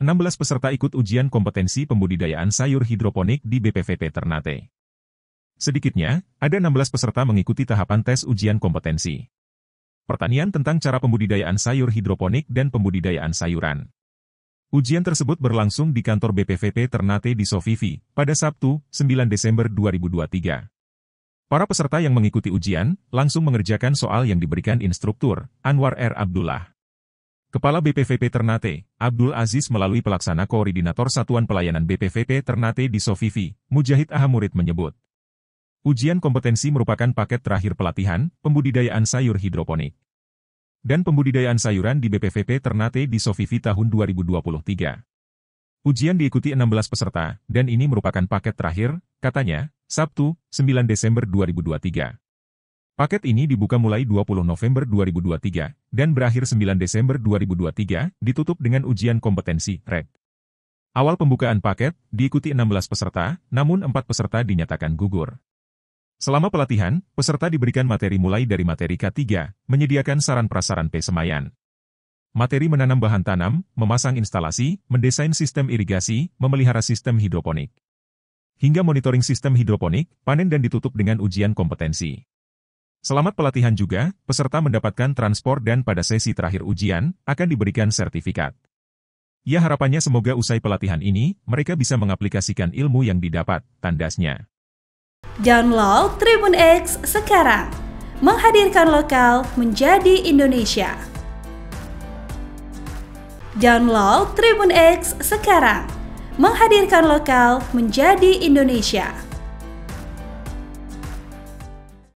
16 peserta ikut ujian kompetensi pembudidayaan sayur hidroponik di BPVP Ternate. Sedikitnya, ada 16 peserta mengikuti tahapan tes ujian kompetensi. Pertanian tentang cara pembudidayaan sayur hidroponik dan pembudidayaan sayuran. Ujian tersebut berlangsung di kantor BPVP Ternate di Sofifi pada Sabtu, 9 Desember 2023. Para peserta yang mengikuti ujian, langsung mengerjakan soal yang diberikan instruktur, Anwar R. Abdullah. Kepala BPVP Ternate, Abdul Aziz melalui pelaksana koordinator Satuan Pelayanan BPVP Ternate di Sofifi, Mujahid Ahamurid menyebut. Ujian kompetensi merupakan paket terakhir pelatihan, pembudidayaan sayur hidroponik. Dan pembudidayaan sayuran di BPVP Ternate di Sofifi tahun 2023. Ujian diikuti 16 peserta, dan ini merupakan paket terakhir, katanya, Sabtu, 9 Desember 2023. Paket ini dibuka mulai 20 November 2023 dan berakhir 9 Desember 2023, ditutup dengan ujian kompetensi RED. Awal pembukaan paket diikuti 16 peserta, namun 4 peserta dinyatakan gugur. Selama pelatihan, peserta diberikan materi mulai dari materi K3, menyediakan saran prasaran P Semayan. Materi menanam bahan tanam, memasang instalasi, mendesain sistem irigasi, memelihara sistem hidroponik. Hingga monitoring sistem hidroponik, panen dan ditutup dengan ujian kompetensi. Selamat pelatihan juga, peserta mendapatkan transport dan pada sesi terakhir ujian, akan diberikan sertifikat. Ya harapannya semoga usai pelatihan ini, mereka bisa mengaplikasikan ilmu yang didapat, tandasnya. Download Tribun X sekarang. Menghadirkan lokal menjadi Indonesia. Download Tribun X sekarang. Menghadirkan lokal menjadi Indonesia.